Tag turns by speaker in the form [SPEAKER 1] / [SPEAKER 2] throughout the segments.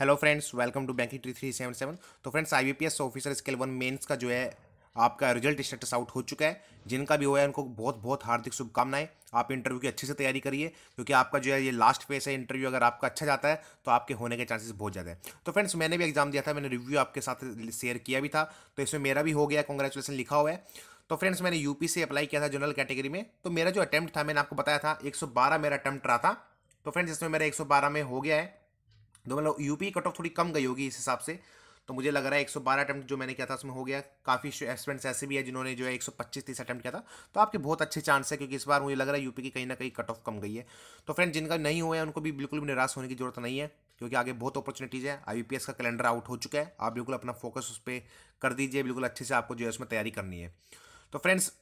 [SPEAKER 1] hello friends welcome to banking tree three seven seven तो friends I officer scale one mains का जो है आपका रिजल्ट स्टेटस आउट हो चुका है जिनका भी हुआ है उनको बहुत बहुत हार्दिक शुभकामनाएं आप इंटरव्यू की अच्छे से तैयारी करिए क्योंकि आपका जो है ये लास्ट फेस है इंटरव्यू अगर आपका अच्छा जाता है तो आपके होने के चांसेस बहुत ज़्यादा है तो फ्रेंड्स मैंने भी एग्जाम दिया था मैंने रिव्यू आपके साथ शेयर किया भी था तो इसमें मेरा भी हो गया कॉन्ग्रेचुलेसन लिखा हुआ है तो फ्रेंड्स मैंने यू से अप्लाई किया था जनरल कैटेगरी में तो मेरा जो अटैम्प्ट था मैंने आपको बताया था एक मेरा अटैम्प्ट रहा था तो फ्रेंड्स इसमें मेरा एक में हो गया है तो मतलब यूपी कट ऑफ थोड़ी कम गई होगी इस हिसाब से तो मुझे लग रहा है 112 अटैम्प्ट जो मैंने किया था उसमें हो गया काफ़ी स्टूडेंट्स ऐसे भी है जिन्होंने जो है 125 तीस अटैम्प्ट किया था तो आपके बहुत अच्छे चांस है क्योंकि इस बार मुझे लग रहा है यूपी की कहीं ना कहीं कट ऑफ कम गई है तो फ्रेंड जिनका नहीं हुआ है उनको भी बिल्कुल भी निराश होने की जरूरत नहीं है क्योंकि आगे बहुत अपॉर्चुनिटीज़ है आई का कैलेंडर आउट हो चुका है आप बिल्कुल अपना फोकस उस पर कर दीजिए बिल्कुल अच्छे से आपको जो है उसमें तैयारी करनी है तो फ्रेंड्स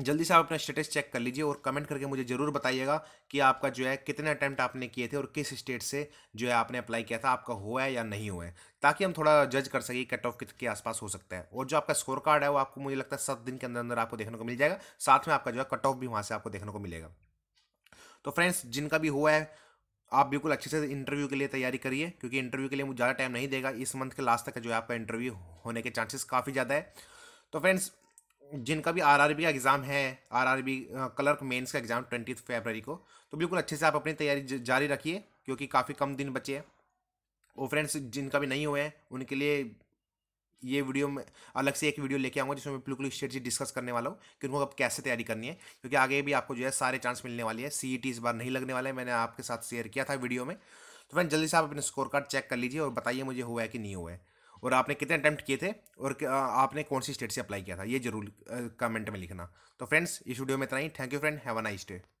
[SPEAKER 1] जल्दी से आप अपना स्टेटस चेक कर लीजिए और कमेंट करके मुझे ज़रूर बताइएगा कि आपका जो है कितने अटैम्प्ट आपने किए थे और किस स्टेट से जो है आपने अप्लाई किया था आपका हुआ है या नहीं हुआ है ताकि हम थोड़ा जज कर सकें कट ऑफ के आसपास हो सकता है और जो आपका स्कोर कार्ड है वो आपको मुझे लगता है सात दिन के अंदर अंदर आपको देखने को मिल जाएगा साथ में आपका जो है कट ऑफ भी वहाँ से आपको देखने को मिलेगा तो फ्रेंड्स जिनका भी हुआ है आप बिल्कुल अच्छे से इंटरव्यू के लिए तैयारी करिए क्योंकि इंटरव्यू के लिए मुझे ज़्यादा टाइम नहीं देगा इस मंथ के लास्ट तक जो है आपका इंटरव्यू होने के चांसेस काफ़ी ज़्यादा है तो फ्रेंड्स जिनका भी आरआरबी का एग्ज़ाम है आरआरबी क्लर्क मेंस का एग्ज़ाम ट्वेंटी फरवरी को तो बिल्कुल अच्छे से आप अपनी तैयारी जारी रखिए क्योंकि काफ़ी कम दिन बचे हैं और फ्रेंड्स जिनका भी नहीं हुए हैं उनके लिए ये वीडियो में अलग से एक वीडियो लेके आऊँगा जिसमें मैं बिल्कुल स्टेट डिस्कस करने वाला हूँ कि उनको अब कैसे तैयारी करनी है क्योंकि आगे भी आपको जो है सारे चांस मिलने वाले हैं सी e इस बार नहीं लगने वाले हैं मैंने आपके साथ शेयर किया था वीडियो में तो फ्रेंड जल्दी से आप अपने स्कोर कार्ड चेक कर लीजिए और बताइए मुझे हुआ है कि नहीं हुआ है और आपने कितने अटैम्प्ट किए थे और आपने कौन सी स्टेट से अप्लाई किया था ये जरूर कमेंट में लिखना तो फ्रेंड्स इस वीडियो में इतना ही thank you friend have a nice day